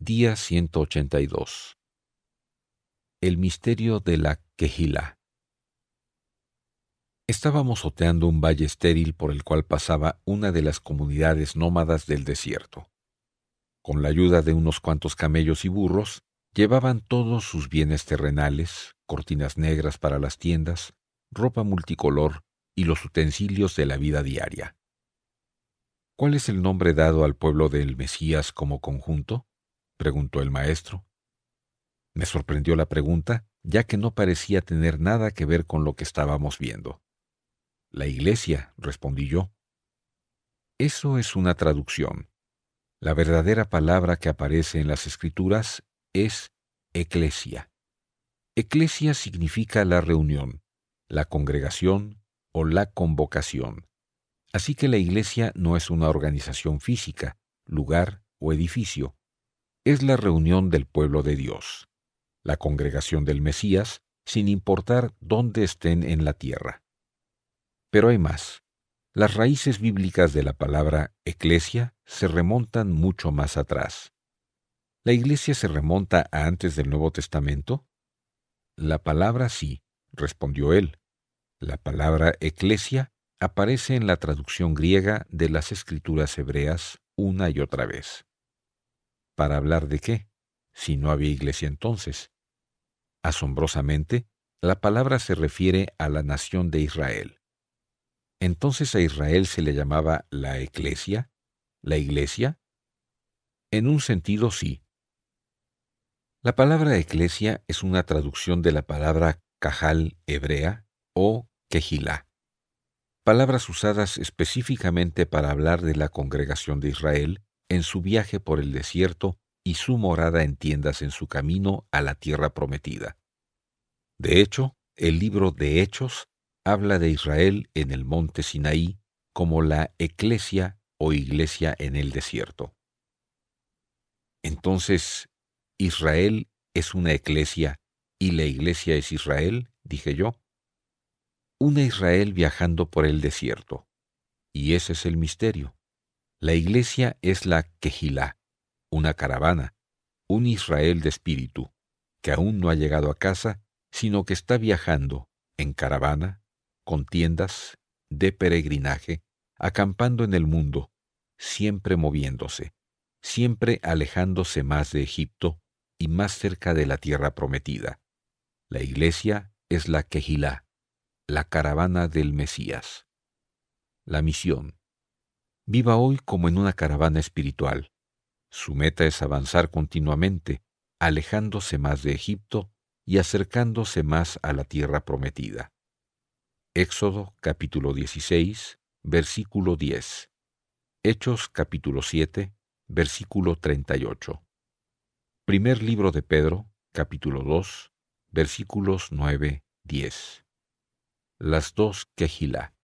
Día 182. El misterio de la quejila. Estábamos oteando un valle estéril por el cual pasaba una de las comunidades nómadas del desierto. Con la ayuda de unos cuantos camellos y burros, llevaban todos sus bienes terrenales, cortinas negras para las tiendas, ropa multicolor y los utensilios de la vida diaria. ¿Cuál es el nombre dado al pueblo del Mesías como conjunto? preguntó el maestro. Me sorprendió la pregunta, ya que no parecía tener nada que ver con lo que estábamos viendo. La iglesia, respondí yo. Eso es una traducción. La verdadera palabra que aparece en las escrituras es eclesia. Eclesia significa la reunión, la congregación o la convocación. Así que la iglesia no es una organización física, lugar o edificio, es la reunión del pueblo de Dios, la congregación del Mesías, sin importar dónde estén en la tierra. Pero hay más. Las raíces bíblicas de la palabra eclesia se remontan mucho más atrás. ¿La iglesia se remonta a antes del Nuevo Testamento? La palabra sí, respondió él. La palabra eclesia aparece en la traducción griega de las escrituras hebreas una y otra vez. ¿Para hablar de qué? Si no había iglesia entonces. Asombrosamente, la palabra se refiere a la nación de Israel. Entonces a Israel se le llamaba la eclesia, la iglesia. En un sentido sí. La palabra eclesia es una traducción de la palabra cajal hebrea o kejilá, palabras usadas específicamente para hablar de la congregación de Israel en su viaje por el desierto y su morada en tiendas en su camino a la tierra prometida. De hecho, el libro de Hechos habla de Israel en el monte Sinaí como la eclesia o iglesia en el desierto. Entonces, Israel es una eclesia y la iglesia es Israel, dije yo. Una Israel viajando por el desierto. Y ese es el misterio. La iglesia es la Kejilá, una caravana, un Israel de espíritu, que aún no ha llegado a casa, sino que está viajando en caravana, con tiendas, de peregrinaje, acampando en el mundo, siempre moviéndose, siempre alejándose más de Egipto y más cerca de la tierra prometida. La iglesia es la Kejilá, la caravana del Mesías. La misión, viva hoy como en una caravana espiritual. Su meta es avanzar continuamente, alejándose más de Egipto y acercándose más a la tierra prometida. Éxodo capítulo 16, versículo 10. Hechos capítulo 7, versículo 38. Primer libro de Pedro, capítulo 2, versículos 9, 10. Las dos quejilá.